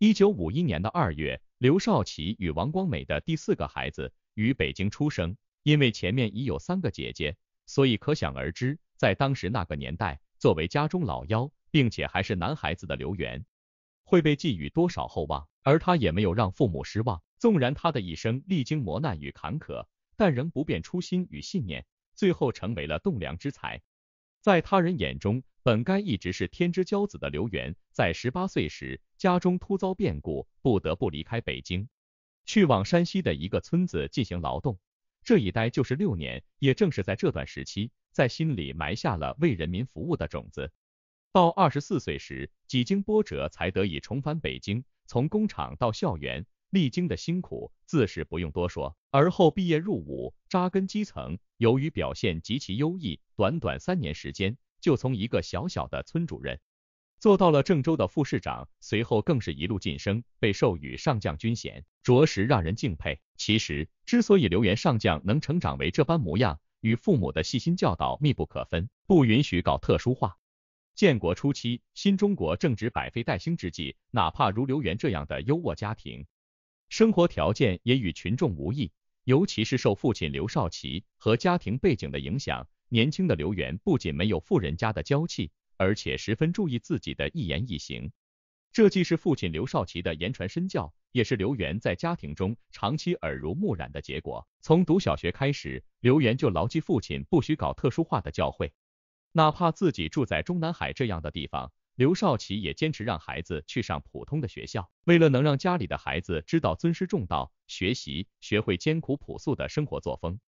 一九五一年的二月，刘少奇与王光美的第四个孩子于北京出生。因为前面已有三个姐姐，所以可想而知，在当时那个年代，作为家中老幺，并且还是男孩子的刘源，会被寄予多少厚望。而他也没有让父母失望。纵然他的一生历经磨难与坎坷，但仍不变初心与信念，最后成为了栋梁之才。在他人眼中，本该一直是天之骄子的刘源，在十八岁时，家中突遭变故，不得不离开北京，去往山西的一个村子进行劳动。这一待就是六年，也正是在这段时期，在心里埋下了为人民服务的种子。到二十四岁时，几经波折，才得以重返北京，从工厂到校园。历经的辛苦自是不用多说，而后毕业入伍，扎根基层，由于表现极其优异，短短三年时间就从一个小小的村主任做到了郑州的副市长，随后更是一路晋升，被授予上将军衔，着实让人敬佩。其实，之所以刘源上将能成长为这般模样，与父母的细心教导密不可分，不允许搞特殊化。建国初期，新中国正值百废待兴之际，哪怕如刘源这样的优渥家庭。生活条件也与群众无异，尤其是受父亲刘少奇和家庭背景的影响，年轻的刘源不仅没有富人家的娇气，而且十分注意自己的一言一行。这既是父亲刘少奇的言传身教，也是刘源在家庭中长期耳濡目染的结果。从读小学开始，刘源就牢记父亲不许搞特殊化的教诲，哪怕自己住在中南海这样的地方。刘少奇也坚持让孩子去上普通的学校，为了能让家里的孩子知道尊师重道，学习学会艰苦朴素的生活作风。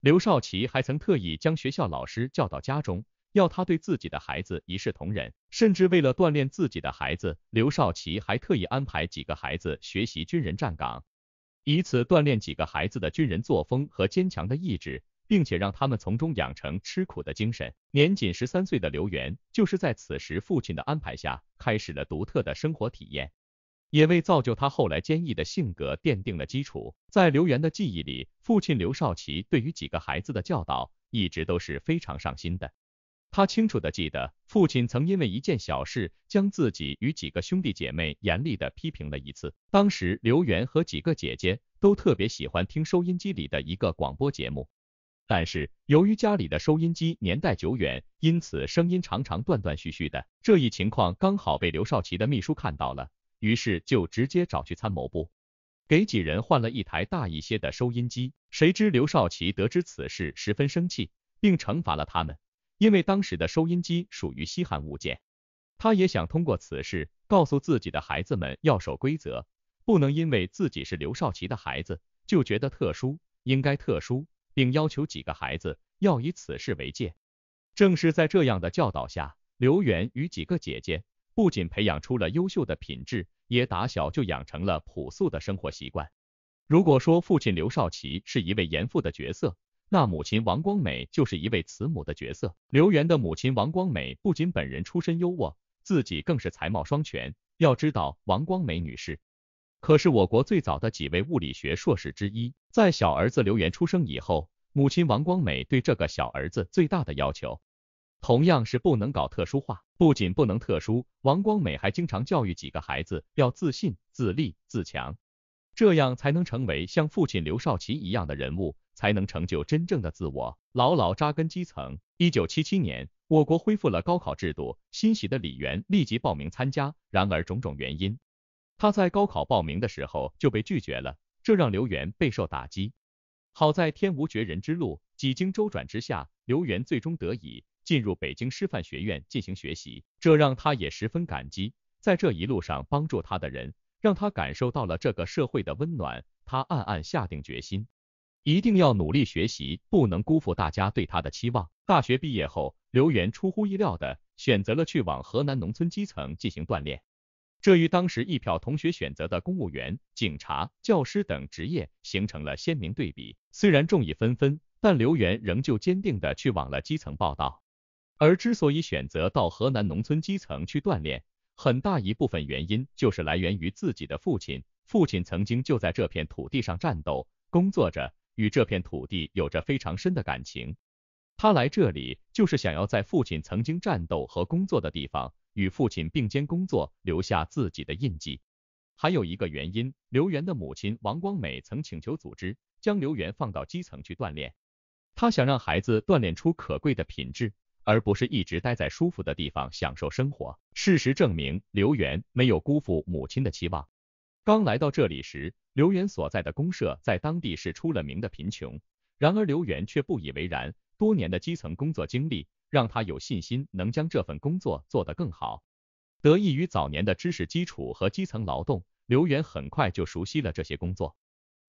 刘少奇还曾特意将学校老师叫到家中，要他对自己的孩子一视同仁。甚至为了锻炼自己的孩子，刘少奇还特意安排几个孩子学习军人站岗，以此锻炼几个孩子的军人作风和坚强的意志。并且让他们从中养成吃苦的精神。年仅十三岁的刘源就是在此时父亲的安排下，开始了独特的生活体验，也为造就他后来坚毅的性格奠定了基础。在刘源的记忆里，父亲刘少奇对于几个孩子的教导，一直都是非常上心的。他清楚的记得，父亲曾因为一件小事，将自己与几个兄弟姐妹严厉的批评了一次。当时，刘源和几个姐姐都特别喜欢听收音机里的一个广播节目。但是由于家里的收音机年代久远，因此声音常常断断续续的。这一情况刚好被刘少奇的秘书看到了，于是就直接找去参谋部，给几人换了一台大一些的收音机。谁知刘少奇得知此事十分生气，并惩罚了他们。因为当时的收音机属于稀罕物件，他也想通过此事告诉自己的孩子们要守规则，不能因为自己是刘少奇的孩子就觉得特殊，应该特殊。并要求几个孩子要以此事为戒。正是在这样的教导下，刘源与几个姐姐不仅培养出了优秀的品质，也打小就养成了朴素的生活习惯。如果说父亲刘少奇是一位严父的角色，那母亲王光美就是一位慈母的角色。刘源的母亲王光美不仅本人出身优渥，自己更是才貌双全。要知道，王光美女士。可是我国最早的几位物理学硕士之一，在小儿子刘源出生以后，母亲王光美对这个小儿子最大的要求，同样是不能搞特殊化，不仅不能特殊，王光美还经常教育几个孩子要自信、自立、自强，这样才能成为像父亲刘少奇一样的人物，才能成就真正的自我，牢牢扎根基层。一九七七年，我国恢复了高考制度，欣喜的李源立即报名参加，然而种种原因。他在高考报名的时候就被拒绝了，这让刘源备受打击。好在天无绝人之路，几经周转之下，刘源最终得以进入北京师范学院进行学习，这让他也十分感激，在这一路上帮助他的人，让他感受到了这个社会的温暖。他暗暗下定决心，一定要努力学习，不能辜负大家对他的期望。大学毕业后，刘源出乎意料的选择了去往河南农村基层进行锻炼。这与当时一票同学选择的公务员、警察、教师等职业形成了鲜明对比。虽然众议纷纷，但刘源仍旧坚定地去往了基层报道。而之所以选择到河南农村基层去锻炼，很大一部分原因就是来源于自己的父亲。父亲曾经就在这片土地上战斗、工作着，与这片土地有着非常深的感情。他来这里就是想要在父亲曾经战斗和工作的地方。与父亲并肩工作，留下自己的印记。还有一个原因，刘源的母亲王光美曾请求组织将刘源放到基层去锻炼，她想让孩子锻炼出可贵的品质，而不是一直待在舒服的地方享受生活。事实证明，刘源没有辜负母亲的期望。刚来到这里时，刘源所在的公社在当地是出了名的贫穷，然而刘源却不以为然。多年的基层工作经历。让他有信心能将这份工作做得更好。得益于早年的知识基础和基层劳动，刘源很快就熟悉了这些工作，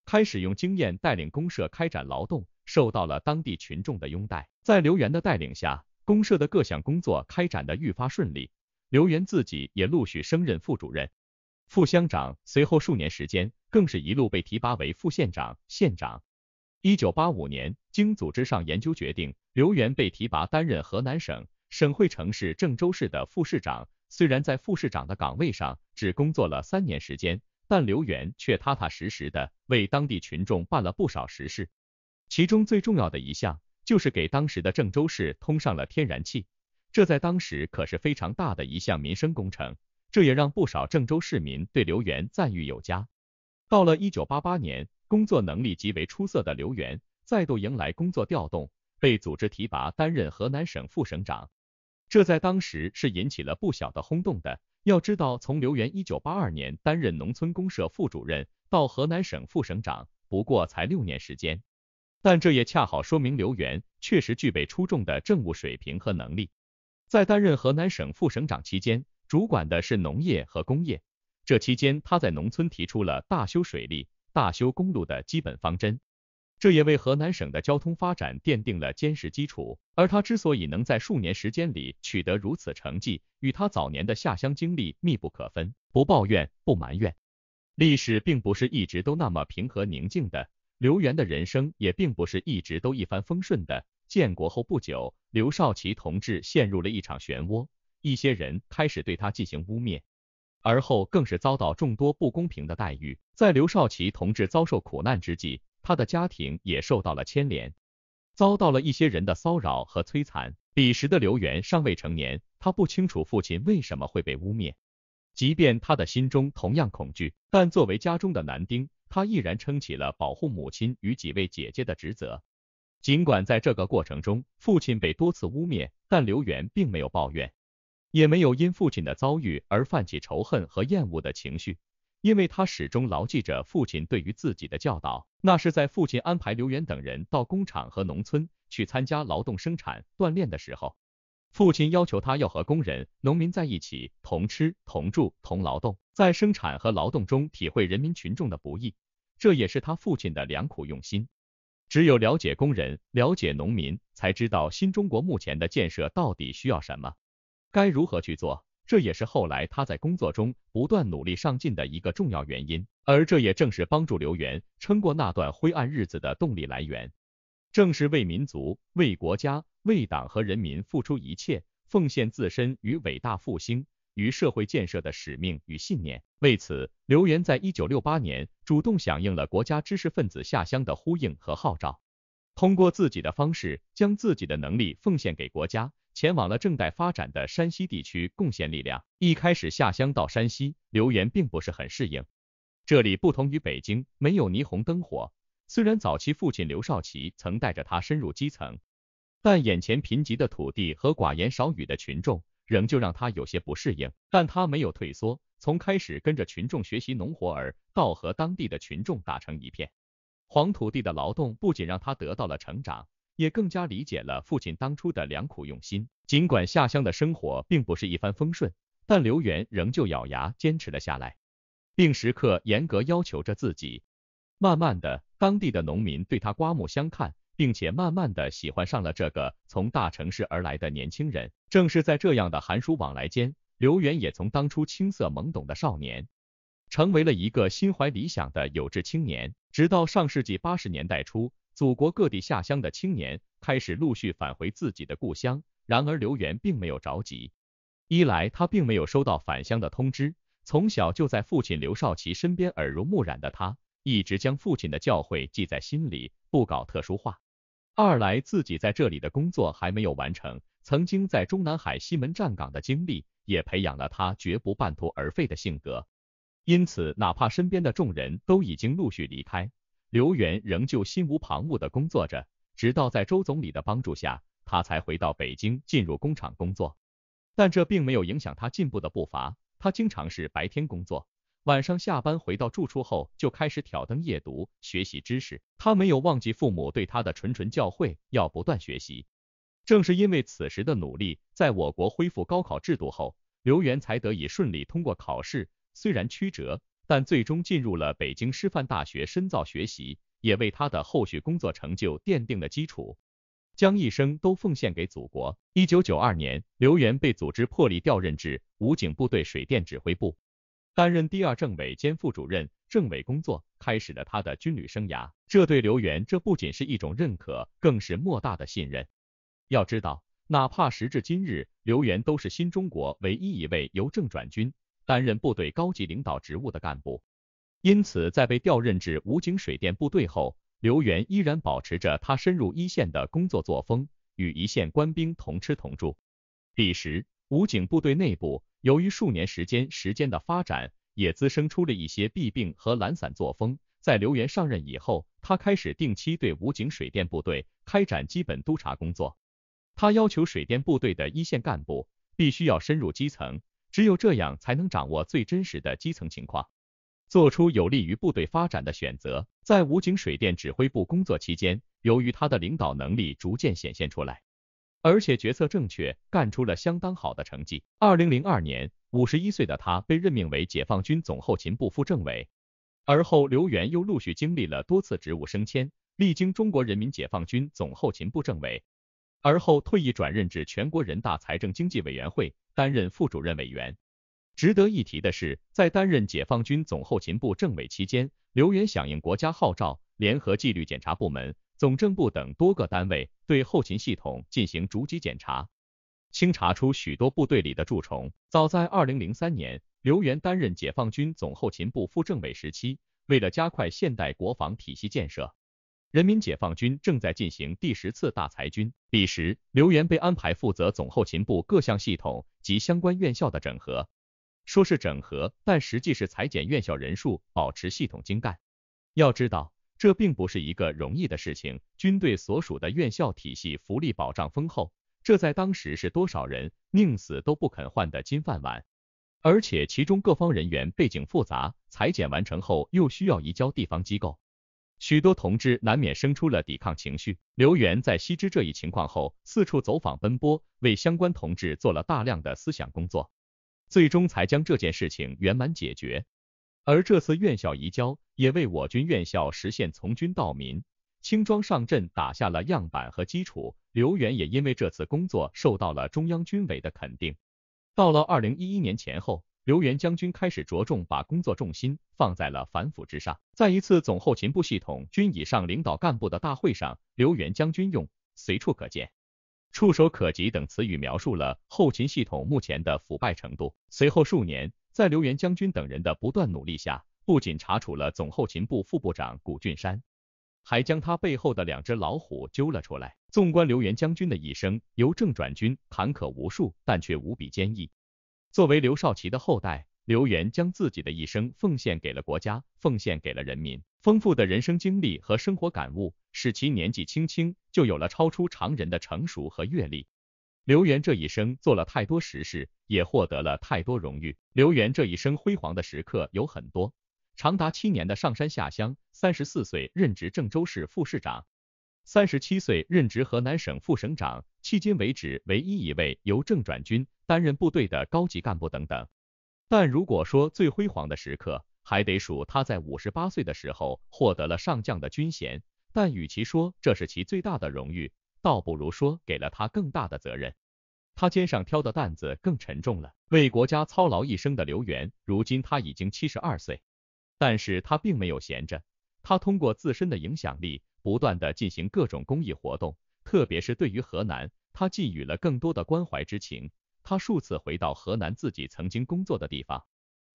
开始用经验带领公社开展劳动，受到了当地群众的拥戴。在刘源的带领下，公社的各项工作开展的愈发顺利，刘源自己也陆续升任副主任、副乡长，随后数年时间，更是一路被提拔为副县长、县长。一九八五年，经组织上研究决定，刘源被提拔担任河南省省会城市郑州市的副市长。虽然在副市长的岗位上只工作了三年时间，但刘源却踏踏实实的为当地群众办了不少实事。其中最重要的一项就是给当时的郑州市通上了天然气，这在当时可是非常大的一项民生工程。这也让不少郑州市民对刘源赞誉有加。到了一九八八年，工作能力极为出色的刘源再度迎来工作调动，被组织提拔担任河南省副省长，这在当时是引起了不小的轰动的。要知道，从刘源一九八二年担任农村公社副主任到河南省副省长，不过才六年时间，但这也恰好说明刘源确实具备出众的政务水平和能力。在担任河南省副省长期间，主管的是农业和工业，这期间他在农村提出了大修水利。大修公路的基本方针，这也为河南省的交通发展奠定了坚实基础。而他之所以能在数年时间里取得如此成绩，与他早年的下乡经历密不可分。不抱怨，不埋怨。历史并不是一直都那么平和宁静的，刘源的人生也并不是一直都一帆风顺的。建国后不久，刘少奇同志陷入了一场漩涡，一些人开始对他进行污蔑。而后更是遭到众多不公平的待遇，在刘少奇同志遭受苦难之际，他的家庭也受到了牵连，遭到了一些人的骚扰和摧残。彼时的刘源尚未成年，他不清楚父亲为什么会被污蔑，即便他的心中同样恐惧，但作为家中的男丁，他毅然撑起了保护母亲与几位姐姐的职责。尽管在这个过程中，父亲被多次污蔑，但刘源并没有抱怨。也没有因父亲的遭遇而泛起仇恨和厌恶的情绪，因为他始终牢记着父亲对于自己的教导。那是在父亲安排刘元等人到工厂和农村去参加劳动生产锻炼的时候，父亲要求他要和工人、农民在一起，同吃、同住、同劳动，在生产和劳动中体会人民群众的不易。这也是他父亲的良苦用心。只有了解工人、了解农民，才知道新中国目前的建设到底需要什么。该如何去做？这也是后来他在工作中不断努力上进的一个重要原因，而这也正是帮助刘源撑过那段灰暗日子的动力来源。正是为民族、为国家、为党和人民付出一切，奉献自身与伟大复兴、与社会建设的使命与信念。为此，刘源在一九六八年主动响应了国家知识分子下乡的呼应和号召，通过自己的方式将自己的能力奉献给国家。前往了正在发展的山西地区，贡献力量。一开始下乡到山西，刘岩并不是很适应，这里不同于北京，没有霓虹灯火。虽然早期父亲刘少奇曾带着他深入基层，但眼前贫瘠的土地和寡言少语的群众，仍旧让他有些不适应。但他没有退缩，从开始跟着群众学习农活儿，到和当地的群众打成一片，黄土地的劳动不仅让他得到了成长。也更加理解了父亲当初的良苦用心。尽管下乡的生活并不是一帆风顺，但刘元仍旧咬牙坚持了下来，并时刻严格要求着自己。慢慢的，当地的农民对他刮目相看，并且慢慢的喜欢上了这个从大城市而来的年轻人。正是在这样的寒暑往来间，刘元也从当初青涩懵懂的少年，成为了一个心怀理想的有志青年。直到上世纪八十年代初。祖国各地下乡的青年开始陆续返回自己的故乡，然而刘源并没有着急。一来，他并没有收到返乡的通知，从小就在父亲刘少奇身边耳濡目染的他，一直将父亲的教诲记在心里，不搞特殊化；二来，自己在这里的工作还没有完成，曾经在中南海西门站岗的经历，也培养了他绝不半途而废的性格。因此，哪怕身边的众人都已经陆续离开。刘源仍旧心无旁骛的工作着，直到在周总理的帮助下，他才回到北京进入工厂工作。但这并没有影响他进步的步伐，他经常是白天工作，晚上下班回到住处后就开始挑灯夜读，学习知识。他没有忘记父母对他的谆谆教诲，要不断学习。正是因为此时的努力，在我国恢复高考制度后，刘源才得以顺利通过考试。虽然曲折。但最终进入了北京师范大学深造学习，也为他的后续工作成就奠定了基础，将一生都奉献给祖国。一九九二年，刘源被组织破例调任至武警部队水电指挥部，担任第二政委兼副主任，政委工作开始了他的军旅生涯。这对刘源，这不仅是一种认可，更是莫大的信任。要知道，哪怕时至今日，刘源都是新中国唯一一位由政转军。担任部队高级领导职务的干部，因此在被调任至武警水电部队后，刘源依然保持着他深入一线的工作作风，与一线官兵同吃同住。彼时，武警部队内部由于数年时间时间的发展，也滋生出了一些弊病和懒散作风。在刘源上任以后，他开始定期对武警水电部队开展基本督查工作，他要求水电部队的一线干部必须要深入基层。只有这样才能掌握最真实的基层情况，做出有利于部队发展的选择。在武警水电指挥部工作期间，由于他的领导能力逐渐显现出来，而且决策正确，干出了相当好的成绩。二零零二年，五十一岁的他被任命为解放军总后勤部副政委，而后刘源又陆续经历了多次职务升迁，历经中国人民解放军总后勤部政委，而后退役转任至全国人大财政经济委员会。担任副主任委员。值得一提的是，在担任解放军总后勤部政委期间，刘源响应国家号召，联合纪律检查部门、总政部等多个单位，对后勤系统进行逐级检查，清查出许多部队里的蛀虫。早在二零零三年，刘源担任解放军总后勤部副政委时期，为了加快现代国防体系建设，人民解放军正在进行第十次大裁军。彼时，刘源被安排负责总后勤部各项系统。及相关院校的整合，说是整合，但实际是裁减院校人数，保持系统精干。要知道，这并不是一个容易的事情。军队所属的院校体系福利保障丰厚，这在当时是多少人宁死都不肯换的金饭碗。而且其中各方人员背景复杂，裁减完成后又需要移交地方机构。许多同志难免生出了抵抗情绪。刘源在悉知这一情况后，四处走访奔波，为相关同志做了大量的思想工作，最终才将这件事情圆满解决。而这次院校移交，也为我军院校实现从军到民、轻装上阵打下了样板和基础。刘源也因为这次工作受到了中央军委的肯定。到了二零一一年前后。刘源将军开始着重把工作重心放在了反腐之上。在一次总后勤部系统军以上领导干部的大会上，刘源将军用随处可见、触手可及等词语描述了后勤系统目前的腐败程度。随后数年，在刘源将军等人的不断努力下，不仅查处了总后勤部副部长谷俊山，还将他背后的两只老虎揪了出来。纵观刘源将军的一生，由政转军，坎坷无数，但却无比坚毅。作为刘少奇的后代，刘源将自己的一生奉献给了国家，奉献给了人民。丰富的人生经历和生活感悟，使其年纪轻轻就有了超出常人的成熟和阅历。刘源这一生做了太多实事，也获得了太多荣誉。刘源这一生辉煌的时刻有很多，长达七年的上山下乡，三十四岁任职郑州市副市长，三十七岁任职河南省副省长。迄今为止，唯一一位由正转军担任部队的高级干部等等。但如果说最辉煌的时刻，还得数他在五十八岁的时候获得了上将的军衔。但与其说这是其最大的荣誉，倒不如说给了他更大的责任，他肩上挑的担子更沉重了。为国家操劳一生的刘源，如今他已经七十二岁，但是他并没有闲着，他通过自身的影响力，不断的进行各种公益活动。特别是对于河南，他寄予了更多的关怀之情。他数次回到河南自己曾经工作的地方，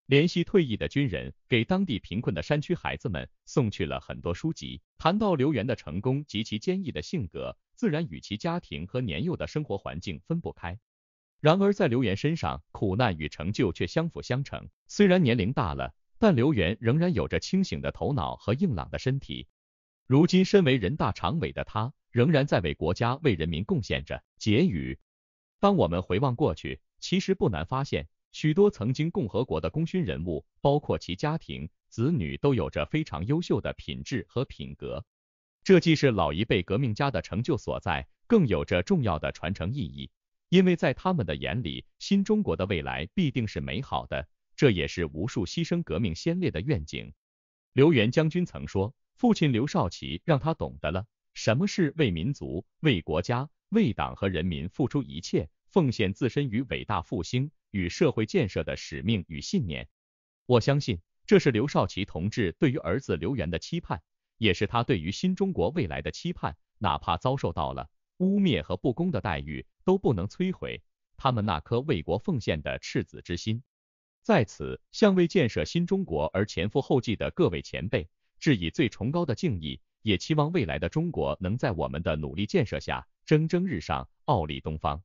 联系退役的军人，给当地贫困的山区孩子们送去了很多书籍。谈到刘源的成功及其坚毅的性格，自然与其家庭和年幼的生活环境分不开。然而，在刘源身上，苦难与成就却相辅相成。虽然年龄大了，但刘源仍然有着清醒的头脑和硬朗的身体。如今，身为人大常委的他。仍然在为国家、为人民贡献着。结语：当我们回望过去，其实不难发现，许多曾经共和国的功勋人物，包括其家庭、子女，都有着非常优秀的品质和品格。这既是老一辈革命家的成就所在，更有着重要的传承意义。因为在他们的眼里，新中国的未来必定是美好的，这也是无数牺牲革命先烈的愿景。刘源将军曾说：“父亲刘少奇让他懂得了。”什么是为民族、为国家、为党和人民付出一切，奉献自身与伟大复兴与社会建设的使命与信念？我相信，这是刘少奇同志对于儿子刘源的期盼，也是他对于新中国未来的期盼。哪怕遭受到了污蔑和不公的待遇，都不能摧毁他们那颗为国奉献的赤子之心。在此，向为建设新中国而前赴后继的各位前辈致以最崇高的敬意。也期望未来的中国能在我们的努力建设下蒸蒸日上，傲立东方。